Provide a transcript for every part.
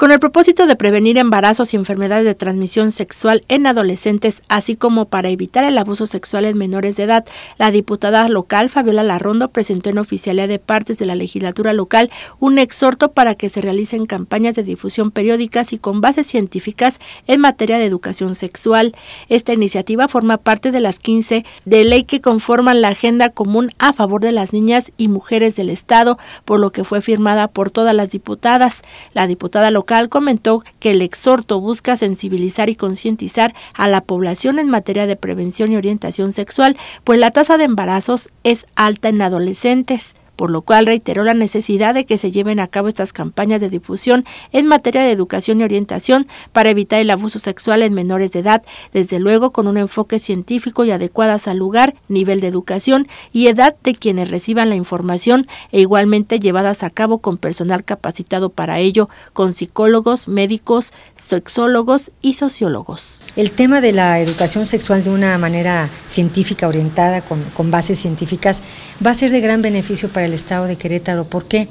con el propósito de prevenir embarazos y enfermedades de transmisión sexual en adolescentes, así como para evitar el abuso sexual en menores de edad. La diputada local Fabiola Larrondo presentó en oficialidad de partes de la legislatura local un exhorto para que se realicen campañas de difusión periódicas y con bases científicas en materia de educación sexual. Esta iniciativa forma parte de las 15 de ley que conforman la agenda común a favor de las niñas y mujeres del Estado, por lo que fue firmada por todas las diputadas. La diputada local comentó que el exhorto busca sensibilizar y concientizar a la población en materia de prevención y orientación sexual, pues la tasa de embarazos es alta en adolescentes por lo cual reiteró la necesidad de que se lleven a cabo estas campañas de difusión en materia de educación y orientación para evitar el abuso sexual en menores de edad, desde luego con un enfoque científico y adecuadas al lugar, nivel de educación y edad de quienes reciban la información e igualmente llevadas a cabo con personal capacitado para ello, con psicólogos, médicos, sexólogos y sociólogos. El tema de la educación sexual de una manera científica, orientada con, bases científicas, va a ser de gran beneficio para el Estado de Querétaro. ¿Por qué?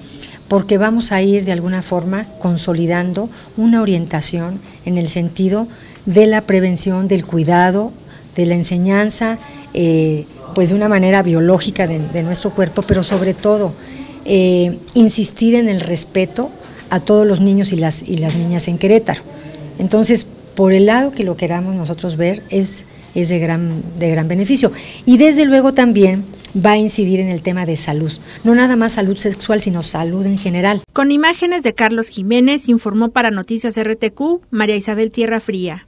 Porque vamos a ir de alguna forma consolidando una orientación en el sentido de la prevención, del cuidado, de la enseñanza, eh, pues de una manera biológica de, nuestro cuerpo, pero sobre todo eh, insistir en el respeto a todos los niños y las, y las niñas en Querétaro. Entonces, por el lado que lo queramos nosotros ver, es, de, gran, de gran beneficio. Y desde luego también va a incidir en el tema de salud, no nada más salud sexual, sino salud en general. Con imágenes de Carlos Jiménez, informó para Noticias RTQ María Isabel Tierra Fría.